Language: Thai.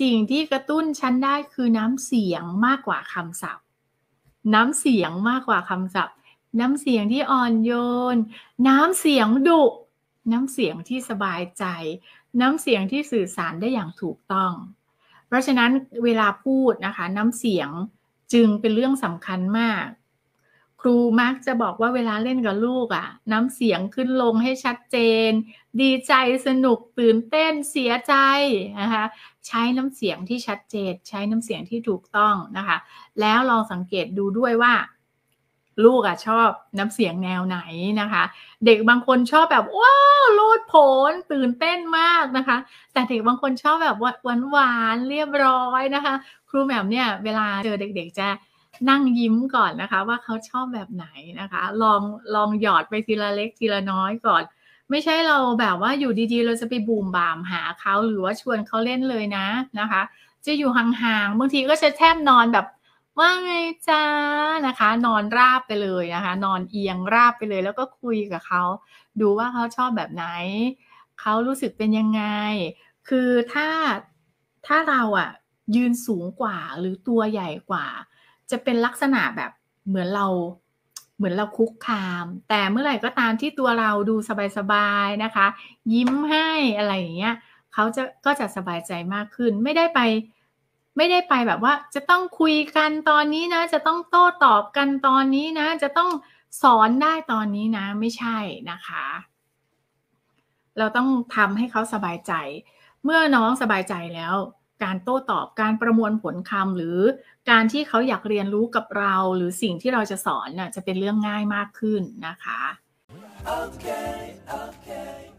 สิ่งที่กระตุ้นฉันได้คือน้ำเสียงมากกว่าคำศัพท์ น้ำเสียงมากกว่าคำศัพท์ น้ำเสียงที่อ่อนโยน น้ำเสียงดุ น้ำเสียงที่สบายใจ น้ำเสียงที่สื่อสารได้อย่างถูกต้อง เพราะฉะนั้นเวลาพูดนะคะ น้ำเสียงจึงเป็นเรื่องสำคัญมากครูมักจะบอกว่าเวลาเล่นกับลูกอะ่ะน้ำเสียงขึ้นลงให้ชัดเจนดีใจสนุกตื่นเต้นเสียใจนะคะ ใช้น้ำเสียงที่ชัดเจนใช้น้ำเสียงที่ถูกต้องนะคะ แล้วลองสังเกตดูด้วยว่า ลูกอะ่ะชอบน้ำเสียงแนวไหนนะคะ เด็กบางคนชอบแบบว้าวโลดโผนตื่นเต้นมากนะคะ แต่เด็กบางคนชอบแบบหวานหวานเรียบร้อยนะคะ ครูแหม่มเนี่ย เวลาเจอเด็กๆจะนั่งยิ้มก่อนนะคะว่าเขาชอบแบบไหนนะคะ ลองลองหยอดไปทีละเล็กทีละน้อยก่อน ไม่ใช่เราแบบว่าอยู่ดีๆเราจะไปบูมบามหาเขาหรือว่าชวนเขาเล่นเลยนะนะคะ จะอยู่ห่างๆบางทีก็จะแทบนอนแบบ ว่าไงจ้านะคะ นอนราบไปเลยนะคะ นอนเอียงราบไปเลย แล้วก็คุยกับเขา ดูว่าเขาชอบแบบไหนเขารู้สึกเป็นยังไง คือถ้าถ้าเราอะยืนสูงกว่าหรือตัวใหญ่กว่าจะเป็นลักษณะแบบเหมือนเราเหมือนเราคุกคาม แต่เมื่อไหร่ก็ตามที่ตัวเราดูสบายๆนะคะ ยิ้มให้อะไรอย่างเงี้ยเขาจะก็จะสบายใจมากขึ้น ไม่ได้ไป ไม่ได้ไปแบบว่า จะต้องคุยกันตอนนี้นะ จะต้องโต้ตอบกันตอนนี้นะ จะต้องสอนได้ตอนนี้นะไม่ใช่นะคะ เราต้องทำให้เขาสบายใจ เมื่อน้องสบายใจแล้วการโต้ตอบ การประมวลผลคำหรือ การที่เขาอยากเรียนรู้กับเรา หรือสิ่งที่เราจะสอนน่ะจะเป็นเรื่องง่ายมากขึ้นนะคะ okay, okay.